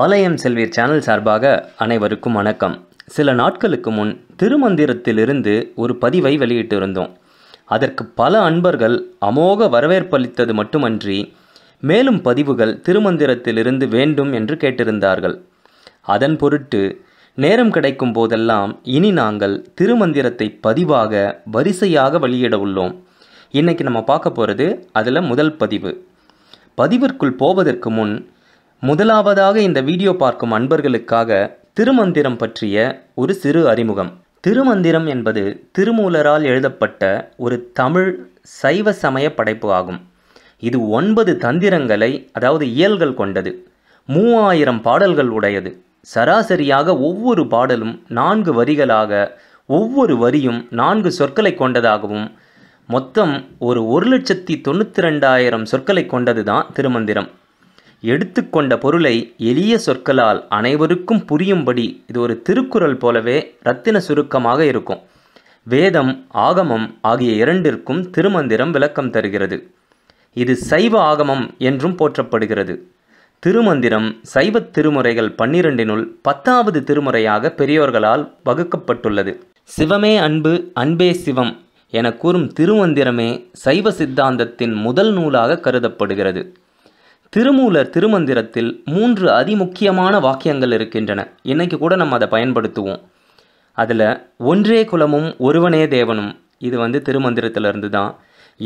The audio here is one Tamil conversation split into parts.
ஆலயம் செல்வீர் சேனல் சார்பாக அனைவருக்கும் வணக்கம் சில நாட்களுக்கு முன் திருமந்திரத்திலிருந்து ஒரு பதிவை வெளியிட்டிருந்தோம் அதற்கு பல அன்பர்கள் அமோக வரவேற்பளித்தது மட்டுமன்றி மேலும் பதிவுகள் திருமந்திரத்திலிருந்து வேண்டும் என்று கேட்டிருந்தார்கள் அதன் பொருட்டு நேரம் கிடைக்கும் போதெல்லாம் இனி நாங்கள் திருமந்திரத்தை பதிவாக வரிசையாக வெளியிட உள்ளோம் இன்றைக்கி நம்ம பார்க்க போகிறது அதில் முதல் பதிவு பதிவிற்குள் போவதற்கு முன் முதலாவதாக இந்த வீடியோ பார்க்கும் அன்பர்களுக்காக திருமந்திரம் பற்றிய ஒரு சிறு அறிமுகம் திருமந்திரம் என்பது திருமூலரால் எழுதப்பட்ட ஒரு தமிழ் சைவ சமய படைப்பு ஆகும் இது ஒன்பது தந்திரங்களை அதாவது இயல்கள் கொண்டது மூவாயிரம் பாடல்கள் உடையது சராசரியாக ஒவ்வொரு பாடலும் நான்கு வரிகளாக ஒவ்வொரு வரியும் நான்கு சொற்களை கொண்டதாகவும் மொத்தம் ஒரு ஒரு லட்சத்தி தொண்ணூற்றி ரெண்டாயிரம் சொற்களை கொண்டது தான் திருமந்திரம் எடுத்துக்கொண்ட பொருளை எளிய சொற்களால் அனைவருக்கும் புரியும்படி இது ஒரு திருக்குறள் போலவே ரத்தின சுருக்கமாக இருக்கும் வேதம் ஆகமம் ஆகிய இரண்டிற்கும் திருமந்திரம் விளக்கம் தருகிறது இது சைவ ஆகமம் என்றும் போற்றப்படுகிறது திருமந்திரம் சைவ திருமுறைகள் பன்னிரண்டினுள் பத்தாவது திருமுறையாக பெரியோர்களால் வகுக்கப்பட்டுள்ளது சிவமே அன்பு அன்பே சிவம் என கூறும் திருமந்திரமே சைவ சித்தாந்தத்தின் முதல் நூலாக கருதப்படுகிறது திருமூலர் திருமந்திரத்தில் மூன்று அதிமுக்கியமான வாக்கியங்கள் இருக்கின்றன இன்னைக்கு கூட நம்ம அதை பயன்படுத்துவோம் அதில் ஒன்றே குலமும் ஒருவனே தேவனும் இது வந்து திருமந்திரத்திலிருந்து தான்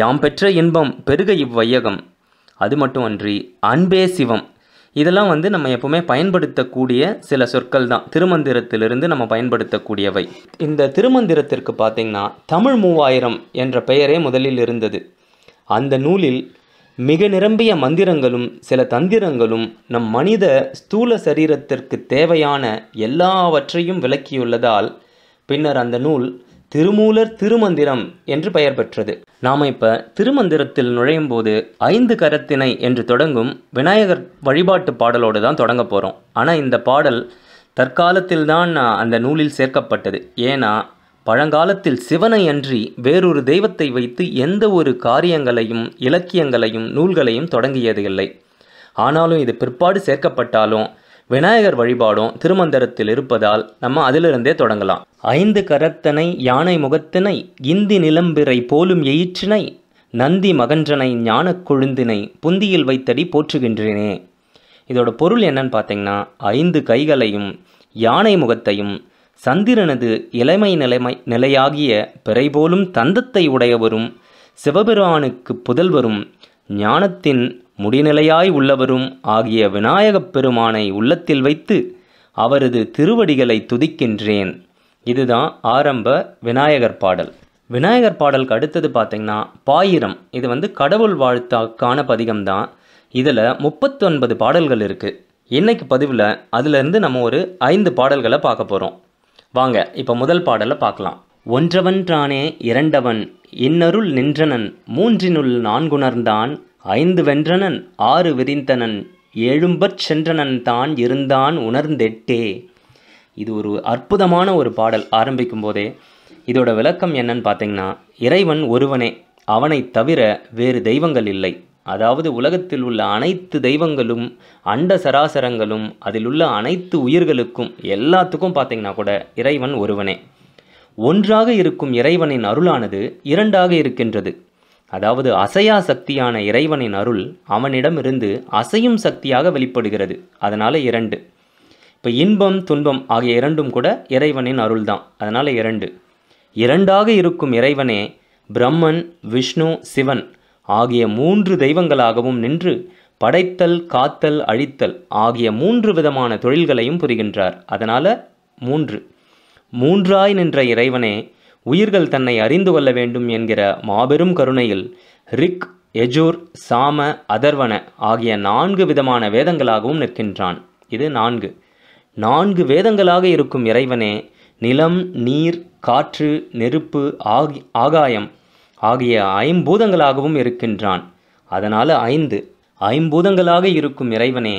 யாம் பெற்ற இன்பம் பெருக இவ்வையகம் அது மட்டும் அன்றி அன்பே சிவம் இதெல்லாம் வந்து நம்ம எப்போவுமே பயன்படுத்தக்கூடிய சில சொற்கள் தான் திருமந்திரத்திலிருந்து நம்ம பயன்படுத்தக்கூடியவை இந்த திருமந்திரத்திற்கு பார்த்திங்கன்னா தமிழ் மூவாயிரம் என்ற பெயரே முதலில் இருந்தது அந்த நூலில் மிக நிரம்பிய மந்திரங்களும் சில தந்திரங்களும் நம் மனித ஸ்தூல சரீரத்திற்கு தேவையான எல்லாவற்றையும் விளக்கியுள்ளதால் பின்னர் அந்த நூல் திருமூலர் திருமந்திரம் என்று பெயர் பெற்றது நாம் இப்போ திருமந்திரத்தில் நுழையும் போது ஐந்து கரத்தினை என்று தொடங்கும் விநாயகர் வழிபாட்டு பாடலோடு தான் தொடங்க போகிறோம் ஆனால் இந்த பாடல் தற்காலத்தில் தான் அந்த நூலில் சேர்க்கப்பட்டது ஏன்னா பழங்காலத்தில் சிவனை அன்றி வேறொரு தெய்வத்தை வைத்து எந்த ஒரு காரியங்களையும் இலக்கியங்களையும் நூல்களையும் தொடங்கியது இல்லை ஆனாலும் இது பிற்பாடு சேர்க்கப்பட்டாலும் விநாயகர் வழிபாடும் திருமந்திரத்தில் இருப்பதால் நம்ம அதிலிருந்தே தொடங்கலாம் ஐந்து கரத்தனை யானை முகத்தினை இந்தி நிலம்பிறை போலும் எயிற்றினை நந்தி மகன்றனை ஞான கொழுந்தினை புந்தியில் வைத்தடி போற்றுகின்றேனே இதோட பொருள் என்னன்னு பார்த்தீங்கன்னா ஐந்து கைகளையும் யானை முகத்தையும் சந்திரனது இளமை நிலைமை நிலையாகிய பிறைபோலும் தந்தத்தை உடையவரும் சிவபெருமானுக்கு புதல்வரும் ஞானத்தின் முடிநிலையாய் உள்ளவரும் ஆகிய விநாயகப் பெருமானை உள்ளத்தில் வைத்து அவரது திருவடிகளை துதிக்கின்றேன் இதுதான் ஆரம்ப விநாயகர் பாடல் விநாயகர் பாடலுக்கு அடுத்தது பார்த்திங்கன்னா பாயிரம் இது வந்து கடவுள் வாழ்த்தாக்கான பதிகம் தான் இதில் முப்பத்தொன்பது பாடல்கள் இருக்குது இன்றைக்கு பதிவில் அதிலிருந்து நம்ம ஒரு ஐந்து பாடல்களை பார்க்க போகிறோம் வாங்க இப்போ முதல் பாடலை பார்க்கலாம் ஒன்றவன் தானே இரண்டவன் இன்னருள் நின்றனன் மூன்றினுள் நான்குணர்ந்தான் ஐந்து வென்றனன் ஆறு விரிந்தனன் எழும்பச் சென்றனன் தான் இருந்தான் உணர்ந்தெட்டே இது ஒரு அற்புதமான ஒரு பாடல் ஆரம்பிக்கும் போதே இதோட விளக்கம் என்னன்னு பார்த்தீங்கன்னா இறைவன் ஒருவனே அவனை தவிர வேறு தெய்வங்கள் இல்லை அதாவது உலகத்தில் உள்ள அனைத்து தெய்வங்களும் அண்ட சராசரங்களும் அதில் உள்ள அனைத்து உயிர்களுக்கும் எல்லாத்துக்கும் பார்த்தீங்கன்னா கூட இறைவன் ஒருவனே ஒன்றாக இருக்கும் இறைவனின் அருளானது இரண்டாக இருக்கின்றது அதாவது அசையா சக்தியான இறைவனின் அருள் அவனிடமிருந்து அசையும் சக்தியாக வெளிப்படுகிறது அதனால் இரண்டு இப்போ இன்பம் துன்பம் ஆகிய இரண்டும் கூட இறைவனின் அருள்தான் அதனால் இரண்டு இரண்டாக இருக்கும் இறைவனே பிரம்மன் விஷ்ணு சிவன் ஆகிய மூன்று தெய்வங்களாகவும் நின்று படைத்தல் காத்தல் அழித்தல் ஆகிய மூன்று விதமான தொழில்களையும் புரிகின்றார் அதனால் மூன்று மூன்றாய் நின்ற இறைவனே உயிர்கள் தன்னை அறிந்து கொள்ள வேண்டும் என்கிற மாபெரும் கருணையில் ரிக் எஜூர் சாம அதர்வன ஆகிய நான்கு விதமான வேதங்களாகவும் நிற்கின்றான் இது நான்கு நான்கு வேதங்களாக இருக்கும் இறைவனே நிலம் நீர் காற்று நெருப்பு ஆகி ஆகாயம் ஆகிய ஐம்பூதங்களாகவும் இருக்கின்றான் அதனால் ஐந்து ஐம்பூதங்களாக இருக்கும் இறைவனே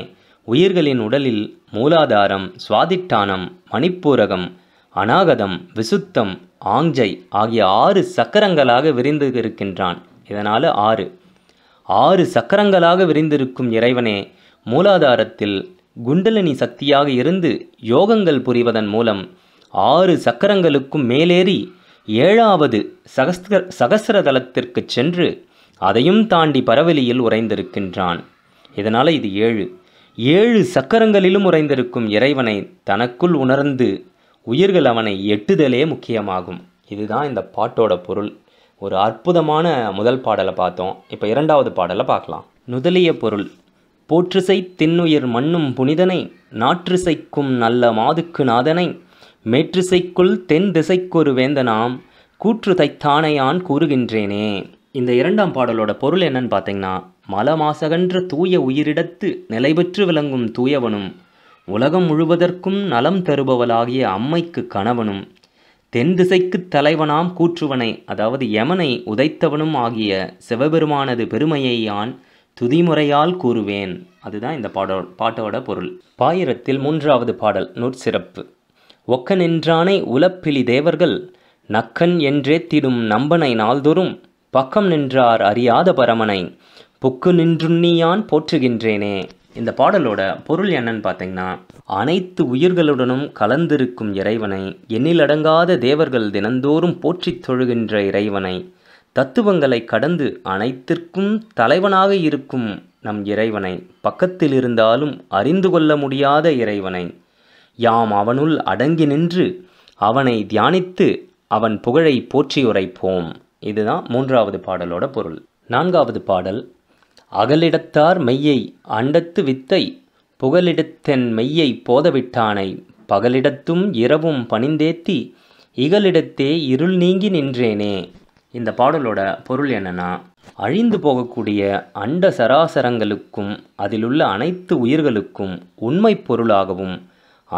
உயிர்களின் உடலில் மூலாதாரம் சுவாதிட்டானம் மணிப்பூரகம் அநாகதம் விசுத்தம் ஆங்ஜை ஆகிய ஆறு சக்கரங்களாக விரிந்து இருக்கின்றான் இதனால் ஆறு ஆறு சக்கரங்களாக விரிந்திருக்கும் இறைவனே மூலாதாரத்தில் குண்டலினி சக்தியாக இருந்து யோகங்கள் புரிவதன் மூலம் ஆறு சக்கரங்களுக்கும் மேலேறி ஏழாவது சகஸ்திர சகசிரதலத்திற்கு சென்று அதையும் தாண்டி பரவெளியில் உறைந்திருக்கின்றான் இதனால் இது ஏழு ஏழு சக்கரங்களிலும் உறைந்திருக்கும் இறைவனை தனக்குள் உணர்ந்து உயிர்கள் அவனை எட்டுதலே முக்கியமாகும் இதுதான் இந்த பாட்டோட பொருள் ஒரு அற்புதமான முதல் பாடலை பார்த்தோம் இப்போ இரண்டாவது பாடலை பார்க்கலாம் நுதலிய பொருள் போற்றுசை தின்னுயிர் மண்ணும் புனிதனை நாற்றுசைக்கும் நல்ல மாதுக்கு நாதனை மேற்றிசைக்குள் தென் திசைக்கொரு வேந்தனாம் கூற்று தைத்தானையான் கூறுகின்றேனே இந்த இரண்டாம் பாடலோட பொருள் என்னன்னு பார்த்தீங்கன்னா மலமாசகன்ற தூய உயிரிடத்து நிலை பெற்று விளங்கும் தூயவனும் உலகம் முழுவதற்கும் நலம் தருபவளாகிய அம்மைக்கு கணவனும் தென் திசைக்கு தலைவனாம் கூற்றுவனை அதாவது யமனை உதைத்தவனும் ஆகிய சிவபெருமானது பெருமையை யான் துதிமுறையால் கூறுவேன் அதுதான் இந்த பாடோ பாட்டோட பொருள் பாயிரத்தில் மூன்றாவது பாடல் நூற்சிறப்பு ஒக்க நின்றானை உலப்பிலி தேவர்கள் நக்கன் என்றே திடும் நம்பனை நாள்தோறும் பக்கம் நின்றார் அறியாத பரமனை புக்கு நின்றுண்ணியான் போற்றுகின்றேனே இந்த பாடலோட பொருள் என்னன்னு பார்த்தீங்கன்னா அனைத்து உயிர்களுடனும் கலந்திருக்கும் இறைவனை எண்ணிலடங்காத தேவர்கள் தினந்தோறும் போற்றித் தொழுகின்ற இறைவனை தத்துவங்களை கடந்து அனைத்திற்கும் தலைவனாக இருக்கும் நம் இறைவனை பக்கத்தில் இருந்தாலும் அறிந்து கொள்ள முடியாத இறைவனை யாம் அவனுள் அடங்கி நின்று அவனை தியானித்து அவன் புகழை போற்றி உரைப்போம் இதுதான் மூன்றாவது பாடலோட பொருள் நான்காவது பாடல் அகலிடத்தார் மெய்யை அண்டத்து வித்தை புகலிடத்தென் மெய்யை போதவிட்டானை பகலிடத்தும் இரவும் பணிந்தேத்தி இகலிடத்தே இருள் நீங்கி நின்றேனே இந்த பாடலோட பொருள் என்னன்னா அழிந்து போகக்கூடிய அண்ட சராசரங்களுக்கும் அதிலுள்ள அனைத்து உயிர்களுக்கும் உண்மை பொருளாகவும்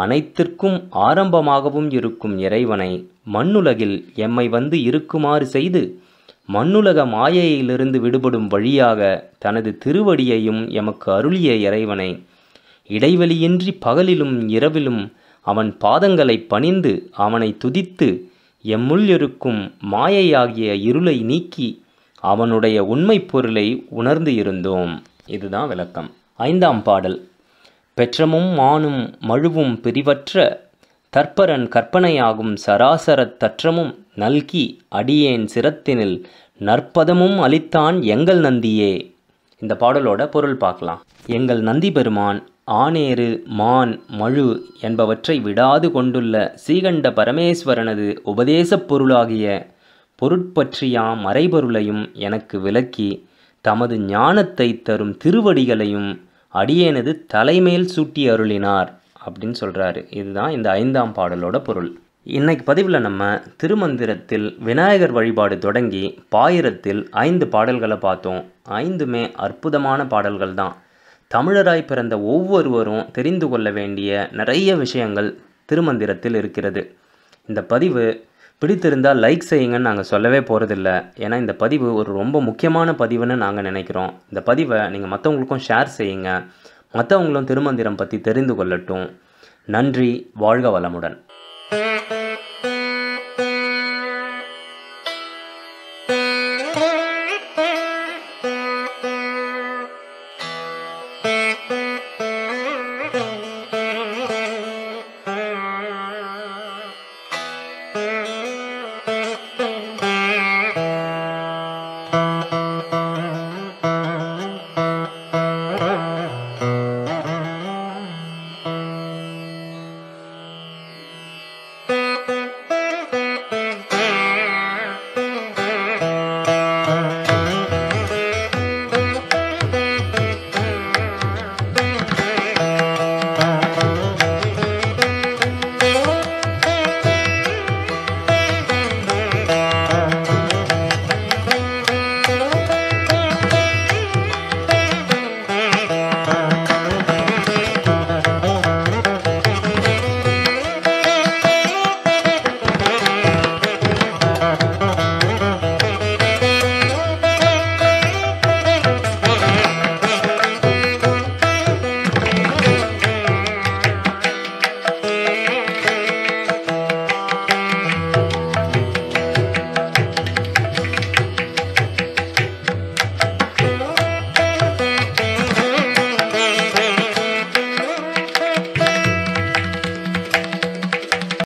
அனைத்திற்கும் ஆரம்பமாகவும் இருக்கும் இறைவனை மண்ணுலகில் எம்மை வந்து இருக்குமாறு செய்து மண்ணுலக மாயையிலிருந்து விடுபடும் வழியாக தனது திருவடியையும் எமக்கு அருளிய இறைவனை இடைவெளியின்றி பகலிலும் இரவிலும் அவன் பாதங்களை பணிந்து அவனை துதித்து எம்முள் இருக்கும் மாயையாகிய இருளை நீக்கி அவனுடைய உண்மை பொருளை உணர்ந்து இருந்தோம் இதுதான் விளக்கம் ஐந்தாம் பாடல் பெற்றமும் மானும் மழுவும் பிரிவற்ற தற்பரன் கற்பனையாகும் சராசரத் தற்றமும் நல்கி அடியேன் சிரத்தினில் நற்பதமும் அளித்தான் எங்கள் நந்தியே இந்த பாடலோட பொருள் பார்க்கலாம் எங்கள் நந்தி பெருமான் ஆனேறு மான் மழு என்பவற்றை விடாது கொண்டுள்ள சீகண்ட பரமேஸ்வரனது உபதேசப் பொருளாகிய பொருட்பற்றியாம் மறைபொருளையும் எனக்கு விளக்கி தமது ஞானத்தை தரும் திருவடிகளையும் அடியேனது தலைமேல் சூட்டி அருளினார் அப்படின்னு சொல்கிறாரு இதுதான் இந்த ஐந்தாம் பாடலோட பொருள் இன்னைக்கு பதிவில் நம்ம திருமந்திரத்தில் விநாயகர் வழிபாடு தொடங்கி பாயிரத்தில் ஐந்து பாடல்களை பார்த்தோம் ஐந்துமே அற்புதமான பாடல்கள் தான் தமிழராய் பிறந்த ஒவ்வொருவரும் தெரிந்து கொள்ள வேண்டிய நிறைய விஷயங்கள் திருமந்திரத்தில் இருக்கிறது இந்த பதிவு பிடித்திருந்தால் லைக் செய்யுங்கன்னு நாங்கள் சொல்லவே போகிறதில்ல ஏன்னா இந்த பதிவு ஒரு ரொம்ப முக்கியமான பதிவுன்னு நாங்கள் நினைக்கிறோம் இந்த பதிவை நீங்கள் மற்றவங்களுக்கும் ஷேர் செய்யுங்க மற்றவங்களும் திருமந்திரம் பற்றி தெரிந்து கொள்ளட்டும் நன்றி வாழ்க வளமுடன்